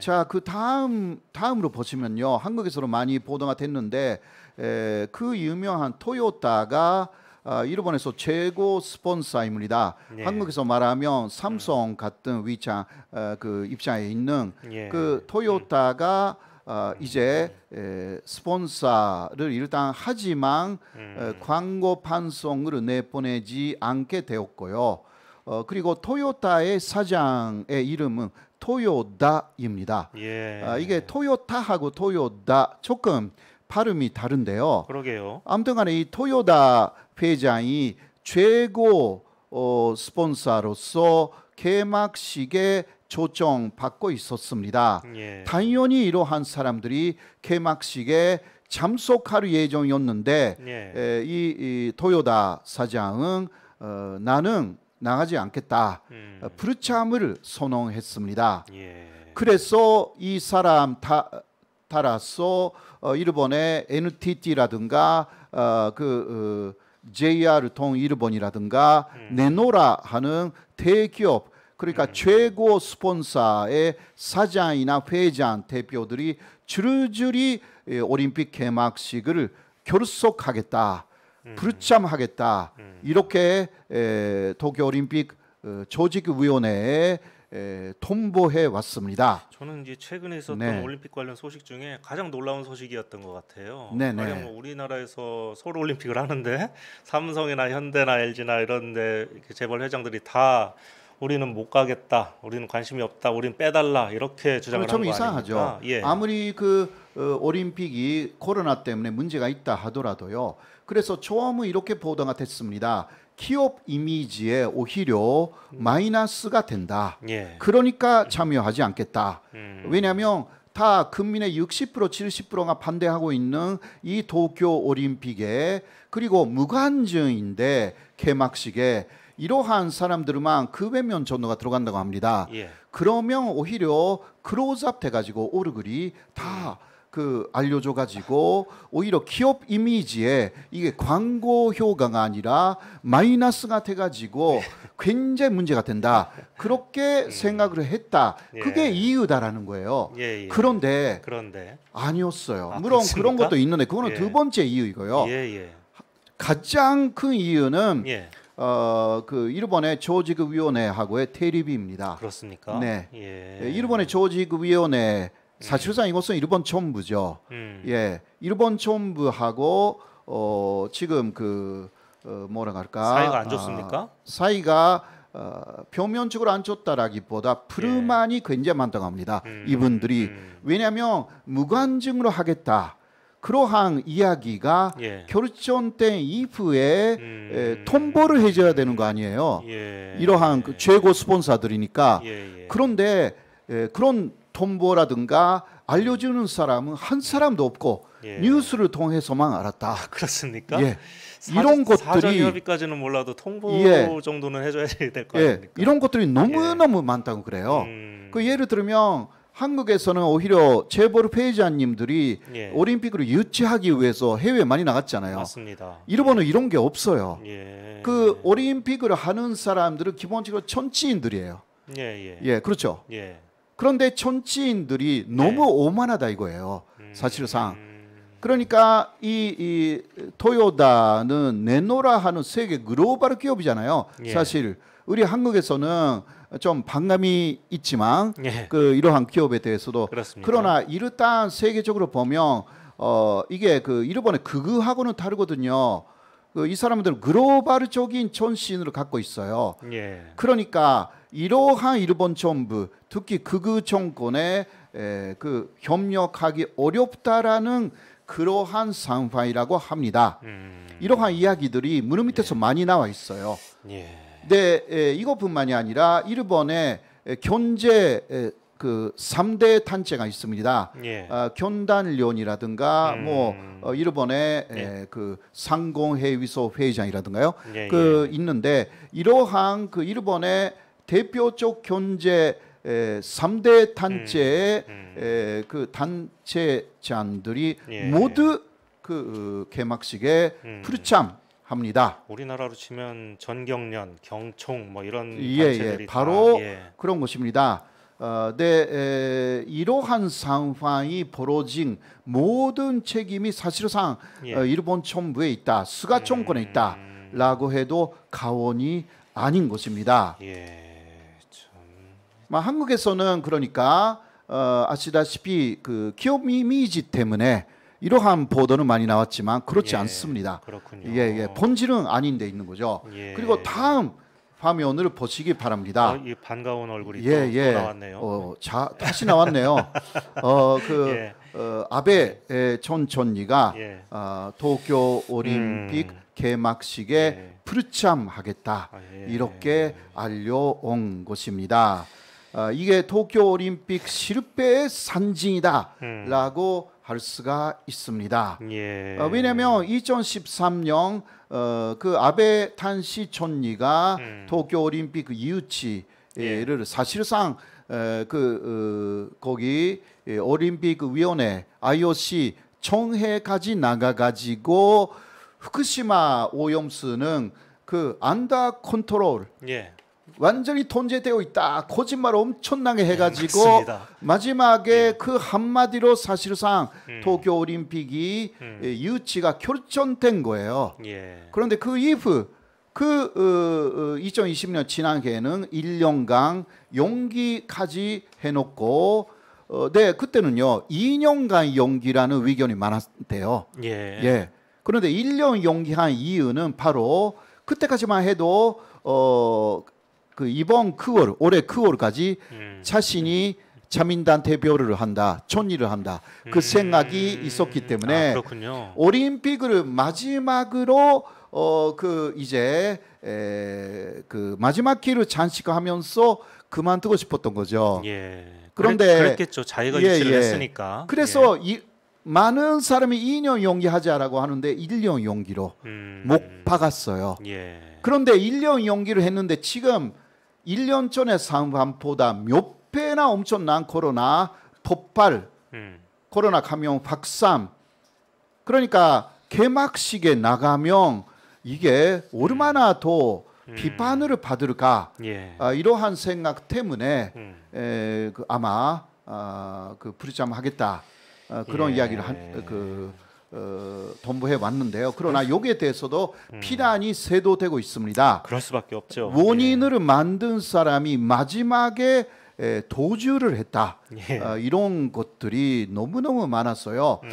자, 네. 그 다음 다음으로 보시면요. 한국에서도 많이 보도가 됐는데 에, 그 유명한 토요타가 아, 일본에서 최고 스폰서입니다. 예. 한국에서 말하면 음. 삼성 같은 위장 어, 그 입장에 있는 예. 그 토요타가 어, 음. 이제 에, 스폰서를 일단 하지만 어, 음. 에, 광고 판송을 내보내지 않게 되었고요. 어, 그리고 토요타의 사장의 이름은 토요다입니다. 예. 아, 이게 토요타하고 토요다 조금 발음이 다른데요. 그러게요. 아무튼간에 이 토요다 회장이 최고 어, 스폰서로서 개막식에 초청받고 있었습니다. 예. 당연히 이러한 사람들이 개막식에 참석할 예정이었는데 예. 에, 이, 이 토요다 사장은 어, 나는 나가지 않겠다. 음. 어, 부르참을 선언했습니다. 예. 그래서 이 사람 다, 따라서 어, 일본의 NTT라든가 어, 그 어, JR 통 일본이라든가 음. 네노라 하는 대기업 그러니까 음. 최고 스폰서의 사장이나 회장 대표들이 줄줄이 예, 올림픽 개막식을 결속하겠다. 불참하겠다. 음. 음. 이렇게 에, 도쿄올림픽 어, 조직위원회에 에, 통보해 왔습니다. 저는 이제 최근에 있었던 네. 올림픽 관련 소식 중에 가장 놀라운 소식이었던 것 같아요. 네네. 네. 뭐 우리나라에서 서울 올림픽을 하는데 삼성이나 현대나 LG나 이런데 재벌 회장들이 다 우리는 못 가겠다, 우리는 관심이 없다, 우리는 빼달라 이렇게 주장을 하는 거 아닙니까? 죠 예. 아무리 그 어, 올림픽이 코로나 때문에 문제가 있다 하더라도요. 그래서 처음 이렇게 보도가 됐습니다. 기업 이미지에 오히려 음. 마이너스가 된다. 예. 그러니까 참여하지 않겠다. 음. 왜냐하면 다 국민의 60% 70%가 반대하고 있는 이 도쿄 올림픽에 그리고 무관중인데 개막식에 이러한 사람들만 그외면 전도가 들어간다고 합니다. 예. 그러면 오히려 크로즈업 돼가지고 오르이다 음. 그 알려줘 가지고 오히려 기업 이미지에 이게 광고 효과가 아니라 마이너스가 돼 가지고 예. 굉장히 문제가 된다 그렇게 음. 생각을 했다 그게 예. 이유다라는 거예요 예, 그런데 그런데 아니었어요 아, 물론 그런 것도 있는데 그거는 두 번째 이유이고요 가장 큰 이유는 어, 그 일본의 조직위원회하고의 대립입니다. 그렇습니까? 네. 예. 예 일본의 조직위원회 사실상 음. 이것은 일본 총부죠. 음. 예, 일본 총부하고 어, 지금 그 어, 뭐라 고 할까 사이가 안 아, 좋습니까? 어, 사이가 어, 표면적으로 안 좋다라기보다 푸르만이 예. 굉장히 많다고 합니다. 음. 이분들이 음. 왜냐하면 무관증으로 하겠다. 그러한 이야기가 예. 결전 된 이후에 음... 에, 통보를 해줘야 되는 거 아니에요. 예. 이러한 그 최고 스폰서들이니까. 예, 예. 그런데 에, 그런 통보라든가 알려주는 사람은 한 사람도 없고 예. 뉴스를 통해서만 알았다. 아, 그렇습니까? 예. 사 이런 것들이 협의까지는 몰라도 통보 예. 정도는 해줘야 될거 예. 아닙니까? 이런 것들이 너무 너무 많다고 그래요. 음... 그 예를 들면 한국에서는 오히려 체보르 페이지아님들이 예. 올림픽으로 유치하기 위해서 해외에 많이 나갔잖아요. 맞습니다. 일본은 예. 이런 게 없어요. 예. 그 올림픽을 하는 사람들은 기본적으로 천치인들이에요. 예, 예. 예 그렇죠. 예. 그런데 천치인들이 너무 네. 오만하다 이거예요. 음. 사실상. 음. 그러니까 이, 이 토요다는 네노라 하는 세계 글로벌 기업이잖아요. 예. 사실 우리 한국에서는 좀 반감이 있지만 예. 그 이러한 기업에 대해서도 그렇습니다. 그러나 이르단 세계적으로 보면 어 이게 그 일본의 극우하고는 다르거든요. 그이 사람들은 글로벌적인 전신으로 갖고 있어요. 예. 그러니까 이러한 일본 정부 특히 극우 정권에 에, 그 협력하기 어렵다라는 그러한 상황이라고 합니다. 음. 이러한 이야기들이 무릎 밑에서 예. 많이 나와 있어요. 예. 근 네, 에, 예, 이것뿐만이 아니라 일본의 경제 예, 예, 그 3대 단체가 있습니다. 예. 어, 견단련이라든가 음. 뭐 어, 일본의 예. 에, 그 상공회의소 회장이라든가요 예, 그 있는데 이러한 그 일본의 대표적 경제 에, 예, 3대 단체 음, 음. 에, 예, 그 단체 장들이 예, 예. 모두 그 어, 개막식에 음. 불참합니다. 우리나라로 치면 전경련, 경총 뭐 이런 예, 단체들이 예, 바로 예. 그런 것입니다. 어, 네, 에, 이러한 상황이 벌어진 모든 책임이 사실상 예. 어, 일본 정부에 있다, 스가 정권에 있다라고 음. 해도 가원이 아닌 것입니다. 예. 한국에서는 그러니까 어, 아시다시피 그 기업 이미지 때문에 이러한 보도는 많이 나왔지만 그렇지 예, 않습니다. 그렇군요. 예, 예, 본질은 아닌 데 있는 거죠. 예. 그리고 다음 화면을 보시기 바랍니다. 어, 이 반가운 얼굴이 예, 또, 예. 또 나왔네요. 어, 자, 다시 나왔네요. 어, 그 예. 어, 아베 전 예, 총리가 예. 어, 도쿄 올림픽 음. 개막식에 불참하겠다 예. 아, 예. 이렇게 알려온 것입니다. 어, 이게 도쿄 올림픽 실패의 상징이다라고 음. 할 수가 있습니다. 예. 어, 아, 왜냐하면 2013년 어, 그 아베 탄시 총리가 음. 도쿄 올림픽 유치를 예. 사실상 에, 그 어, 거기 예, 올림픽 위원회 IOC 총회까지 나가가지고 후쿠시마 오염수는 그 안다 컨트롤 예. 완전히 통제되어 있다. 거짓말 엄청나게 네, 해가지고 네, 마지막에 예. 그 한마디로 사실상 음. 도쿄 올림픽이 음. 예, 유치가 결정된 거예요. 예. 그런데 그 이후 그 어, 2020년 어, 지난해에는 1년간 연기까지 해놓고 어, 네 그때는요 2년간 연기라는 의견이 많았대요. 예. 예. 그런데 1년 연기한 이유는 바로 그때까지만 해도 어그 이번 9월 올해 9월까지 음. 자신이 자민단 대표를 한다, 촌일을 한다 그 음. 생각이 있었기 때문에 아, 올림픽을 마지막으로 어그 이제 에, 그 마지막 길을 장식하면서 그만두고 싶었던 거죠. 예. 그런데 그랬겠죠. 자기가 예, 예. 유치를 예. 했으니까. 그래서 예. 이 많은 사람이 2년 연기하자라고 하는데 1년 연기로 음, 못 박았어요. 예. 그런데 1년 연기를 했는데 지금 1년 전에 상반보다 몇 배나 엄청난 코로나 폭발, 음. 코로나 감염 확산. 그러니까 개막식에 나가면 이게 얼마나 음. 더 음. 비판을 받을까 예. 아, 이러한 생각 때문에 음. 에, 그 아마 아, 그 불참하겠다 아, 어, 그런 예. 이야기를 한, 그 어, 동부해 왔는데요. 그러나 여기에 대해서도 음. 피난이 세도되고 있습니다. 그럴 수밖에 없죠. 원인을 예. 만든 사람이 마지막에 에, 도주를 했다. 예. 어, 이런 것들이 너무너무 많았어요. 음.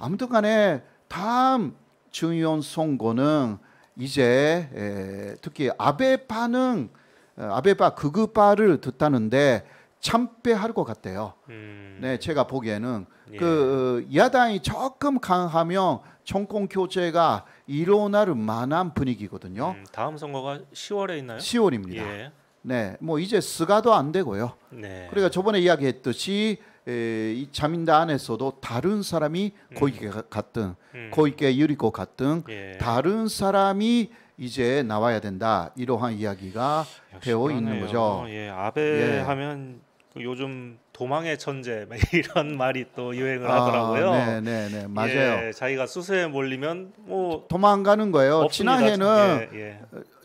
아무튼간에 다음 중요한 선거는 이제 에, 특히 아베파는 어, 아베파 극우파를 듣다는데 참패할 것 같아요. 음. 네, 제가 보기에는 예. 그 어, 야당이 조금 강하면 정권 교체가 일어날 만한 분위기거든요. 음, 다음 선거가 10월에 있나요? 10월입니다. 예. 네, 뭐 이제 스가도 안 되고요. 네. 그러니까 저번에 이야기했듯이 에, 이 자민당에서도 안 다른 사람이 음. 고이게 같은 고이게 유리고 같은 예. 다른 사람이 이제 나와야 된다 이러한 이야기가 되어 있는 거죠. 예, 아베 예. 하면 그 요즘 도망의 천재 이런 말이 또 유행을 아, 하더라고요. 네, 네, 네, 맞아요. 예, 자기가 수세에 몰리면 뭐 도망가는 거예요. 지난해는 예, 예.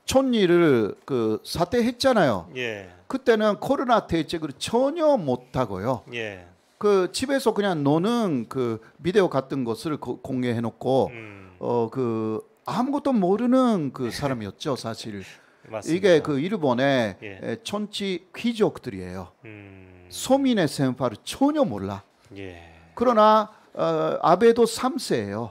촌리를 그 사퇴했잖아요. 예. 그때는 코로나 대책을 전혀 못 하고요. 예. 그 집에서 그냥 노는 그 비디오 같은 것을 음. 어, 그 공개해 놓고 음. 어그 아무것도 모르는 그 사람이었죠, 사실. 맞습니다. 이게 그 일본의 예. 천치 귀족들이에요. 음... 소민의 생활을 전혀 몰라. 예. 그러나 어, 아베도 3세예요.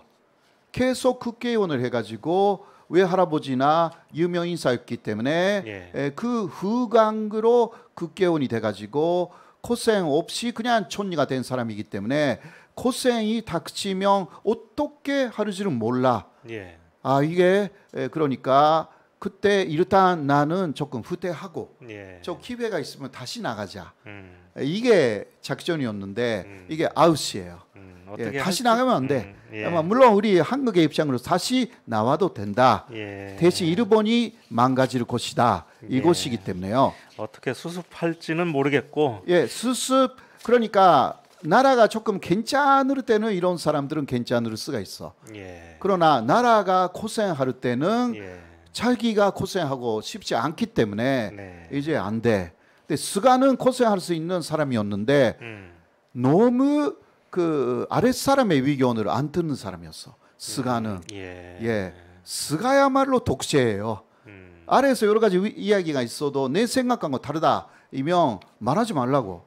계속 국회의원을 해가지고 외할아버지나 유명 인사였기 때문에 예. 그 후광으로 국회의원이 돼가지고 고생 없이 그냥 촌리가 된 사람이기 때문에 고생이 닥치면 어떻게 하는지는 몰라. 예. 아 이게 에, 그러니까 그때 일단 나는 조금 후퇴하고 예. 저 기회가 있으면 다시 나가자. 음. 이게 작전이었는데 음. 이게 아웃이에요. 음, 예, 다시 나가면 안 돼. 음. 예. 물론 우리 한국의 입장으로 다시 나와도 된다. 예. 대신 일본이 망가질 것이다. 예. 이곳이기 때문에요. 어떻게 수습할지는 모르겠고. 예, 수습 그러니까 나라가 조금 괜찮을 때는 이런 사람들은 괜찮을 수가 있어. 예. 그러나 나라가 고생할 때는 찰기가 고생하고 쉽지 않기 때문에 네. 이제 안 돼. 근데 스가는 고생할 수 있는 사람이었는데 음. 너무 그 아랫사람의 의견을 안 듣는 사람이었어. 스가는. 음. 예. 예. 스가야말로 독재예요. 음. 아래에서 여러 가지 이야기가 있어도 내 생각과 뭐 다르다. 이명 말하지 말라고.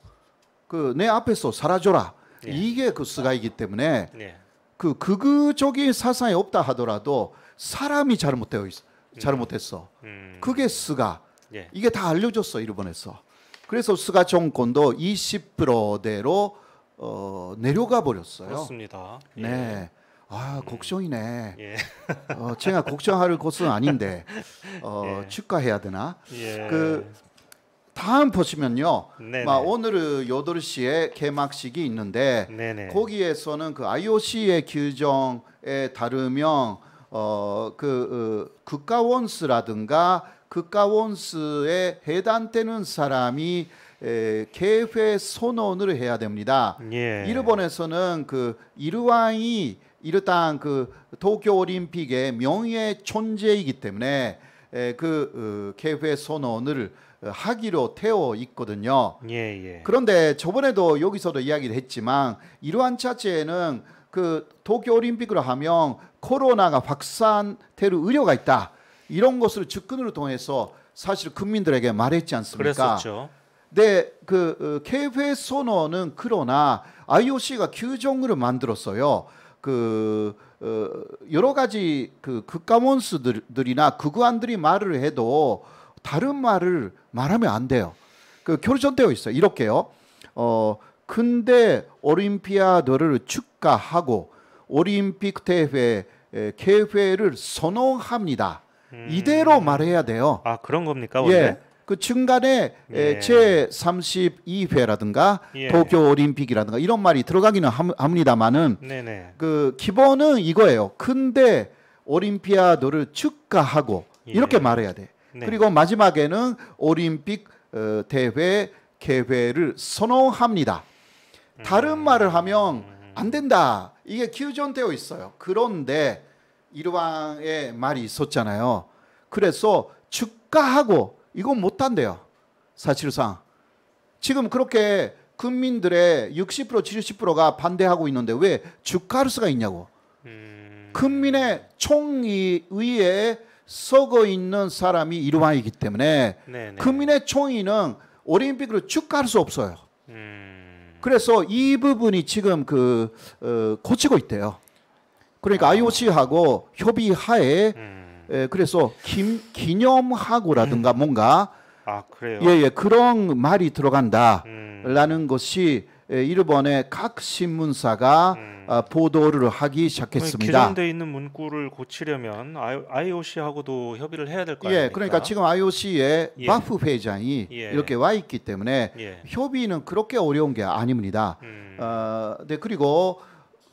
그 내 앞에서 사라져라. 예. 이게 그 스가이기 때문에 예. 그 극우적인 사상이 없다 하더라도 사람이 잘못되어 있어. 음. 잘못했어. 음. 그게 스가 예. 이게 다 알려줬어 일본에서. 그래서 스가 정권도 20%대로 어, 내려가 버렸어요. 그렇습니다. 네. 예. 네. 아 음. 걱정이네. 예. 어, 제가 걱정할 것은 아닌데 어, 예. 축하해야 되나? 예. 그 다음 보시면요. 네네. 막 오늘은 8시에 개막식이 있는데 네네. 거기에서는 그 IOC의 규정에 따르면 어, 그 어, 국가원수라든가 국가원수에 해당되는 사람이 에, 개회 선언을 해야 됩니다. 예. 일본에서는 그 일왕이 일단 그 도쿄올림픽의 명예 존재이기 때문에 에, 그 어, 개회 선언을 하기로 태워 있거든요. 예, 예. 그런데 저번에도 여기서도 이야기를 했지만 이러한 자체에는 그 도쿄올림픽으로 하면 코로나가 확산태로 의료가 있다. 이런 것을 접근으로 통해서 사실 국민들에게 말했지 않습니까? 그랬었죠. 네, 그 KF의 선언은 그러나 IOC가 규정을 만들었어요. 그 어, 여러 가지 그 국가원수들이나 극우안들이 말을 해도 다른 말을 말하면 안 돼요. 그 결정되어 있어요. 이렇게요. 어 근데 올림피아드를 축하하고 올림픽 대회 개회를 예, 선호합니다 음. 이대로 말해야 돼요. 아 그런 겁니까 원래? 예. 그 중간에 예. 제 예. 32회라든가 예. 도쿄 올림픽이라든가 이런 말이 들어가기는 합니다만은 네네. 그 기본은 이거예요. 근데 올림피아도를 축하하고 예. 이렇게 말해야 돼. 네. 그리고 마지막에는 올림픽 어, 대회 개회를 선호합니다 다른 음. 말을 하면 안 된다. 이게 규정되어 있어요. 그런데 이르왕의 말이 있었잖아요. 그래서 주가하고 이건 못한대요. 사실상 지금 그렇게 국민들의 60% 70%가 반대하고 있는데 왜 주가할 수가 있냐고. 음. 국민의 총위에 서고 있는 사람이 이르왕이기 때문에 네네. 국민의 총의는 올림픽으로 주가할 수 없어요. 음... 그래서 이 부분이 지금 그 어, 고치고 있대요. 그러니까 아. IOC하고 협의하에 음. 예, 그래서 김, 기념하고라든가 음. 뭔가 아 그래요. 예예 예, 그런 말이 들어간다. 음. 음. 것이 일본의 각 신문사가 음. 어, 보도를 하기 시작했습니다. 기존돼 있는 문구를 고치려면 IOC하고도 협의를 해야 될거 예, 아닙니까? 예, 그러니까 지금 IOC의 예. 바프 회장이 예. 이렇게 와 있기 때문에 예. 협의는 그렇게 어려운 게 아닙니다. 음. 어, 네 그리고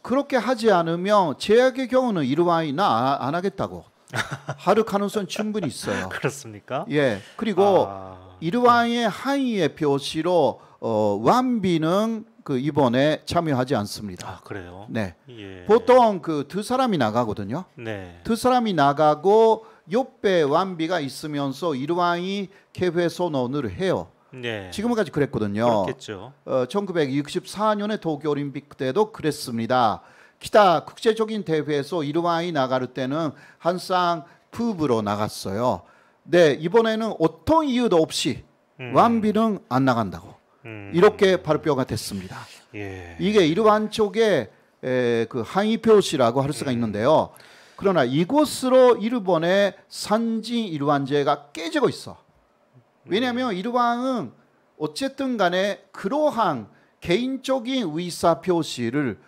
그렇게 하지 않으면 제약의 경우는 이루와이나 안 하겠다고 하루 가능성 충분히 있어요. 그렇습니까? 예, 그리고 아. 이 일화의 항의의 표시로 어, 완비는 그 이번에 참여하지 않습니다. 아, 그래요? 네. 예. 보통 그 두 사람이 나가거든요. 네. 두 사람이 나가고 옆에 완비가 있으면서 이 일왕이 개회 선언을 해요. 네. 지금까지 그랬거든요. 그렇겠죠. 어, 1964년에 도쿄올림픽 때도 그랬습니다. 기타 국제적인 대회에서 이 일왕이 나갈 때는 항상 푸브로 나갔어요. 네 이번에는 어떤 이유도 없이 음. 완비는 안 나간다고 음. 이렇게 발표가 됐습니다. 예. 이게 일반 쪽에 에, 그 항의 표시라고 할 수가 음. 있는데요. 그러나 이곳으로 일본의 산진 일반제가 깨지고 있어. 음. 왜냐하면 일반은 어쨌든 간에 그러한 개인적인 의사 표시를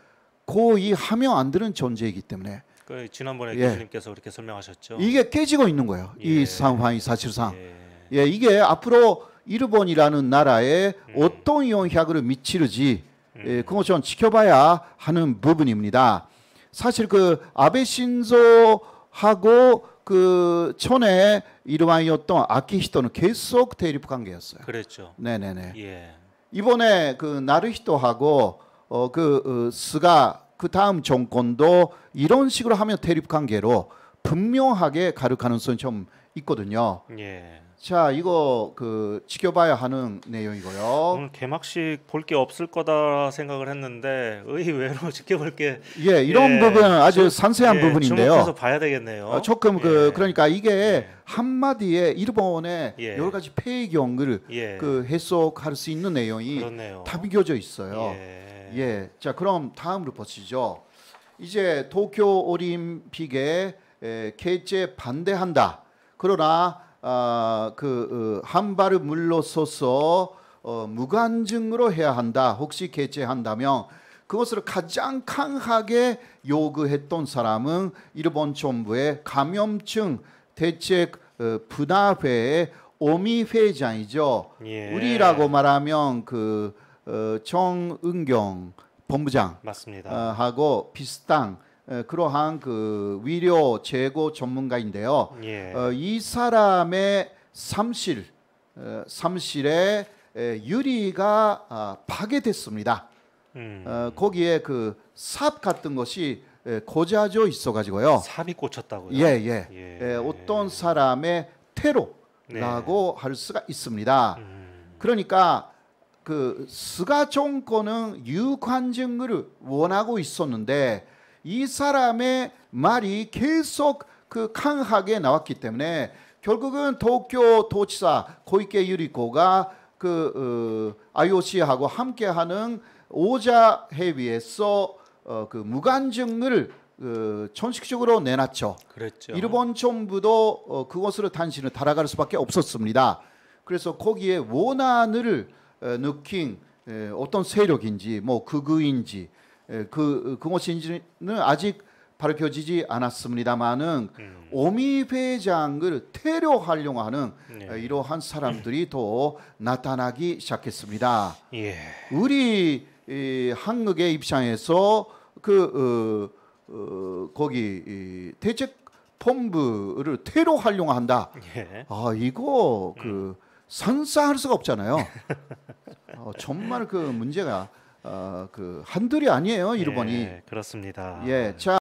고의하며 안 드는 존재이기 때문에 그 지난번에 예. 교수님께서 그렇게 설명하셨죠. 이게 깨지고 있는 거예요. 예. 이 상황이 사실상. 예. 예. 이게 앞으로 일본이라는 나라에 음. 어떤 영향을 미치는지 예, 음. 예, 그거 좀 지켜봐야 하는 부분입니다. 사실 그 아베 신조하고 그 전에 일반이었던 아키히토는 계속 대립 관계였어요. 그랬죠. 네네네. 예. 이번에 그 나르히토하고 어, 그 어, 스가 그 다음 정권도 이런 식으로 하면 대립 관계로 분명하게 가를 가능성이 좀 있거든요. 예. 자, 이거 그 지켜봐야 하는 내용이고요. 오늘 개막식 볼 게 없을 거다 생각을 했는데 의외로 지켜볼 게 예, 이런 예, 부분 아주 저, 상세한 예, 부분인데요. 주목해서 봐야 되겠네요. 어, 조금 그 예. 그러니까 이게 예. 한마디에 일본의 예. 여러 가지 폐경을 의그 해석할 수 있는 내용이 다 비교져 있어요. 예. 자, 그럼 다음으로 보시죠. 이제 도쿄 올림픽에 개최 반대한다. 그러나 아그 어, 한 발을 물러서서 어, 무관증으로 해야 한다. 혹시 개최한다면 그것을 가장 강하게 요구했던 사람은 일본 정부의 감염증 대책 어, 분화회의 오미 회장이죠. 예. 우리라고 말하면 그 어, 정은경 본부장 맞습니다. 어, 하고 비슷한 에, 어, 그러한 그 위료 제고 전문가인데요. 예. 어, 이 사람의 삼실 어, 삼실에 유리가 어, 파괴됐습니다. 음. 어, 거기에 그 삽 같은 것이 에, 고자져 있어가지고요. 삽이 꽂혔다고요? 예, 예. 예. 예 어떤 사람의 테로라고 네. 할 수가 있습니다. 음. 그러니까 그 스가 정권은 유관정을 원하고 있었는데 이 사람의 말이 계속 그 강하게 나왔기 때문에 결국은 도쿄 도지사 고이케 유리코가 그 어, IOC하고 함께하는 오자 회의에서 어, 그 무관정을 그 어, 전식적으로 내놨죠. 그랬죠. 일본 정부도 어, 그것으로 단신을 달아갈 수밖에 없었습니다. 그래서 거기에 원안을 느낀 어떤 세력인지 뭐 극우인지 그 그것인지는 아직 밝혀지지 않았습니다만은 음. 오미 회장을 테러활용 하는 네. 이러한 사람들이 더 나타나기 시작했습니다. 예. 우리 이, 한국의 입장에서 그 어, 어, 거기 이, 대책 본부를 테러활용 한다. 예. 아 이거 그 음. 선사할 수가 없잖아요. 어, 정말 그 문제가 어, 그 한둘이 아니에요 예, 일본이. 예, 그렇습니다. 예, 자.